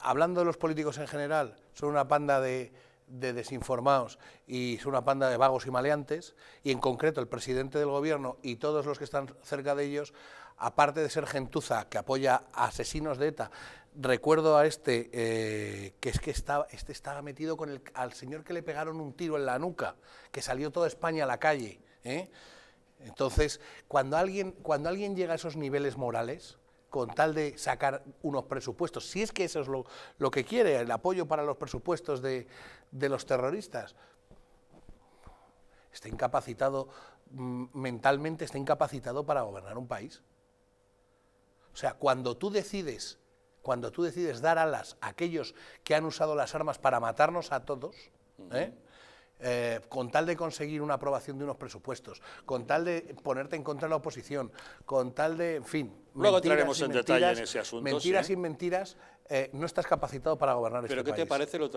hablando de los políticos en general, son una panda de, desinformados y son una panda de vagos y maleantes, y en concreto el presidente del gobierno y todos los que están cerca de ellos, aparte de ser gentuza que apoya a asesinos de ETA, recuerdo a este eh, que es que estaba, este estaba metido con el, al señor que le pegaron un tiro en la nuca, que salió toda España a la calle. ¿eh? Entonces, cuando alguien, cuando alguien llega a esos niveles morales, con tal de sacar unos presupuestos. Si es que eso es lo, que quiere, el apoyo para los presupuestos de, los terroristas. Está incapacitado mm, mentalmente, está incapacitado para gobernar un país. O sea, cuando tú decides, cuando tú decides dar alas a aquellos que han usado las armas para matarnos a todos, ¿eh? Eh, con tal de conseguir una aprobación de unos presupuestos, con tal de ponerte en contra de la oposición, con tal de, en fin. Luego entraremos en detalle en ese asunto. Mentiras sin mentiras, eh, no estás capacitado para gobernar ¿Pero este qué te parece lo,